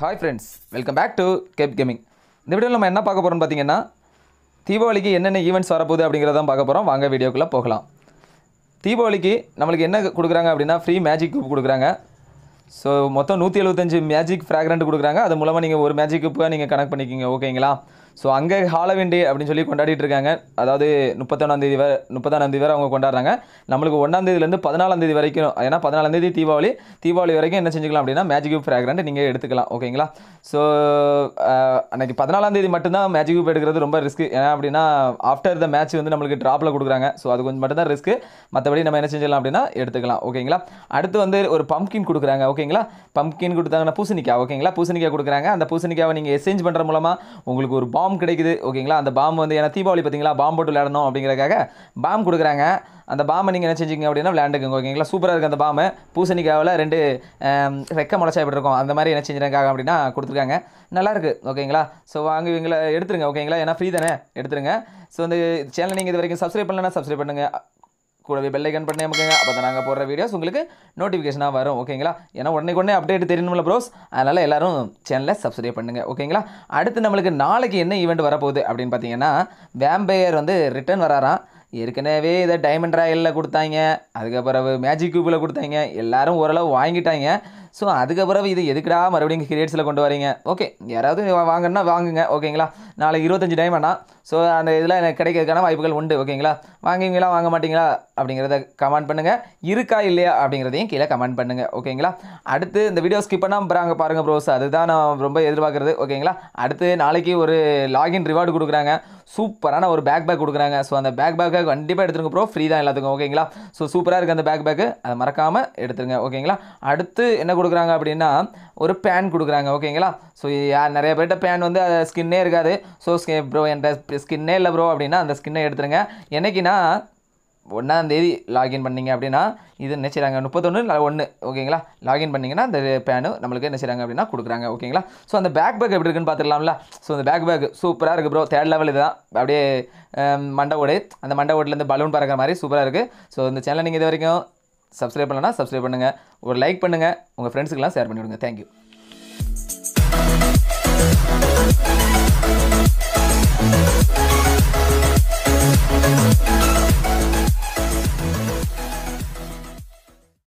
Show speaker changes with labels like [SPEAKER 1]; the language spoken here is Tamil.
[SPEAKER 1] hi friends welcome back to Cap Gaming இந்த வீடியோவில் நம்ம என்ன பார்க்க போகிறோம்னு பார்த்தீங்கன்னா தீபாவளிக்கு என்னென்ன ஈவெண்ட்ஸ் வரப்போகுது அப்படிங்கிறத பார்க்க போகிறோம் வாங்க வீடியோக்குள்ளே போகலாம் தீபாவளிக்கு நம்மளுக்கு என்ன கொடுக்குறாங்க அப்படின்னா ஃப்ரீ மேஜிக் குப் கொடுக்குறாங்க ஸோ மொத்தம் நூற்றி எழுபத்தஞ்சு மேஜிக் ஃப்ராக்ரண்ட் கொடுக்குறாங்க அது மூலமாக நீங்கள் ஒரு மேஜிக் குப்பை நீங்கள் கனெக்ட் பண்ணிக்கிங்க ஓகேங்களா ஸோ அங்கே ஹாலோவின் டே அப்படின்னு சொல்லி கொண்டாடிட்டு இருக்காங்க அதாவது முப்பத்தொன்னாந்தேதி வரை முப்பத்தாறாந்தேதி வரை அவங்க கொண்டாடுறாங்க நம்மளுக்கு ஒன்றாந்தேதிலேருந்து பதினாலாந்தேதி வரைக்கும் ஏன்னா பதினாலாந்தேதி தீபாவளி தீபாவளி வரைக்கும் என்ன செஞ்சுக்கலாம் அப்படின்னா மேஜிக் கியூப் ஃப்ராக்ரண்ட் நீங்கள் எடுத்துக்கலாம் ஓகேங்களா ஸோ அன்றைக்கி பதினாலாந்தேதி மட்டும்தான் மேஜிக் கியூப் எடுக்கிறது ரொம்ப ரிஸ்க் ஏன்னா அப்படின்னா ஆஃப்டர் த மேட்ச் வந்து நம்மளுக்கு ட்ராப்பில் கொடுக்குறாங்க ஸோ அது கொஞ்சம் மட்டும்தான் ரிஸ்க்கு மற்றபடி நம்ம என்ன செஞ்சிடலாம் அப்படின்னா எடுத்துக்கலாம் ஓகேங்களா அடுத்து வந்து ஒரு பம்கின் கொடுக்குறாங்க ஓகேங்களா பம்கின் கொடுத்தாங்கன்னா பூசணிக்காய் ஓகேங்களா பூசணிக்காய் கொடுக்குறாங்க அந்த பூசணிக்காவை நீங்கள் எக்ஸ்சேஞ்ச் பண்ணுற மூலமாக உங்களுக்கு ஒரு பாண்ட் பாம் கிடைக்குது ஓகேங்களா அந்த பாம் வந்து ஏன்னா தீபாவளி பார்த்தீங்களா பாம் போட்டு விளையாடணும் அப்படிங்கிறக்காக பாம் கொடுக்குறாங்க அந்த பாம்பை நீங்கள் என்ன செஞ்சிங்க அப்படின்னா விளையாண்டுக்குங்க ஓகேங்களா சூப்பராக இருக்குது அந்த பாம்பு பூசணிக்காவில் ரெண்டு ரெக்க முளைச்சா எப்படி இருக்கும் அந்த மாதிரி என்ன செஞ்சுருக்காங்க அப்படின்னா கொடுத்துருக்காங்க நல்லாயிருக்கு ஓகேங்களா ஸோ அங்கே இவங்களை எடுத்துருங்க ஓகேங்களா ஏன்னா ஃப்ரீ தானே எடுத்துருங்க ஸோ வந்து சேனல் நீங்கள் இது வரைக்கும் சப்ஸ்கிரைப் பண்ணலன்னா சப்ஸ்கிரைப் பண்ணுங்கள் கூடவே ஐக்கன் பண்ணி அமுக்குங்க அப்போ தான் நாங்கள் போடுற வீடியோஸ் உங்களுக்கு நோட்டிஃபிகேஷனாக வரும் ஓகேங்களா ஏன்னா உடனே உடனே அப்டேட் தெரியணும்ல ப்ரோஸ் அதனால் எல்லோரும் சேனலை சப்ஸ்கிரைப் பண்ணுங்கள் ஓகேங்களா அடுத்து நம்மளுக்கு நாளைக்கு என்ன ஈவெண்ட் வரப்போகுது அப்படின்னு பார்த்தீங்கன்னா வேம்பையர் வந்து ரிட்டர்ன் வராராம் ஏற்கனவே இதை டைமண்ட் ராயலில் கொடுத்தாங்க அதுக்கப்புறம் மேஜிக் கியூப்பில் கொடுத்தாங்க எல்லோரும் ஓரளவு வாங்கிட்டாங்க ஸோ அதுக்கப்புறம் இது எதுக்குடா மறுபடியும் கிரியேட்ஸில் கொண்டு வரீங்க ஓகே யாராவது வாங்கன்னா வாங்குங்க ஓகேங்களா நாளைக்கு இருபத்தஞ்சு டைம் ஆனால் ஸோ அந்த இதில் எனக்கு கிடைக்கிறதுக்கான வாய்ப்புகள் உண்டு ஓகேங்களா வாங்குவீங்களா வாங்க மாட்டீங்களா அப்படிங்கிறத கமெண்ட் பண்ணுங்கள் இருக்கா இல்லையா அப்படிங்கிறதையும் கீழே கமெண்ட் பண்ணுங்கள் ஓகேங்களா அடுத்து இந்த வீடியோ ஸ்கிப் பண்ணால் பாருங்க பாருங்கள் ப்ரோஸ் அதுதான் நான் ரொம்ப எதிர்பார்க்குறது ஓகேங்களா அடுத்து நாளைக்கு ஒரு லாகின் ரிவார்டு கொடுக்குறாங்க சூப்பரான ஒரு பேக் பேக் கொடுக்குறாங்க ஸோ அந்த பேக் பேக்கை கண்டிப்பாக எடுத்துருங்க ப்ரோ ஃப்ரீ தான் எல்லாத்துக்கும் ஓகேங்களா ஸோ சூப்பராக இருக்குது அந்த பேக் பேக்கு அதை மறக்காமல் எடுத்துருங்க ஓகேங்களா அடுத்து என்ன கொடுக்குறாங்க அப்படின்னா ஒரு பேன் கொடுக்குறாங்க ஓகேங்களா ஸோ யார் நிறைய பேர்கிட்ட பேன் வந்து ஸ்கின்னே இருக்காது ஸோ ஸ்கே ப்ரோ என் ஸ்கின்னே இல்லை ப்ரோ அப்படின்னா அந்த ஸ்கின்னை எடுத்துருங்க என்றைக்குன்னா ஒன்றாந்தேதி லாகின் பண்ணிங்க அப்படின்னா இது என்ன செய்கிறாங்க முப்பத்தொன்று ஒன்று ஓகேங்களா லாகின் பண்ணிங்கன்னா அந்த பேனு நம்மளுக்கு என்ன செய்கிறாங்க அப்படின்னா கொடுக்குறாங்க ஓகேங்களா ஸோ அந்த பேக் பேக் எப்படி இருக்குன்னு பார்த்துக்கலாம்ல ஸோ அந்த பேக் பேக் சூப்பராக இருக்குது ப்ரோ தேர்ட் லெவல் இதுதான் அப்படியே மண்டை ஓடு அந்த மண்டை ஓட்டிலேருந்து பலூன் பறக்கிற மாதிரி சூப்பராக இருக்குது ஸோ இந்த சேனலை நீங்கள் இது வரைக்கும் சப்ஸ்கிரைப் பண்ணலன்னா சப்ஸ்கிரைப் பண்ணுங்கள் ஒரு லைக் பண்ணுங்கள் உங்கள் ஃப்ரெண்ட்ஸுக்கெல்லாம் ஷேர் பண்ணிவிடுங்க தேங்க்யூ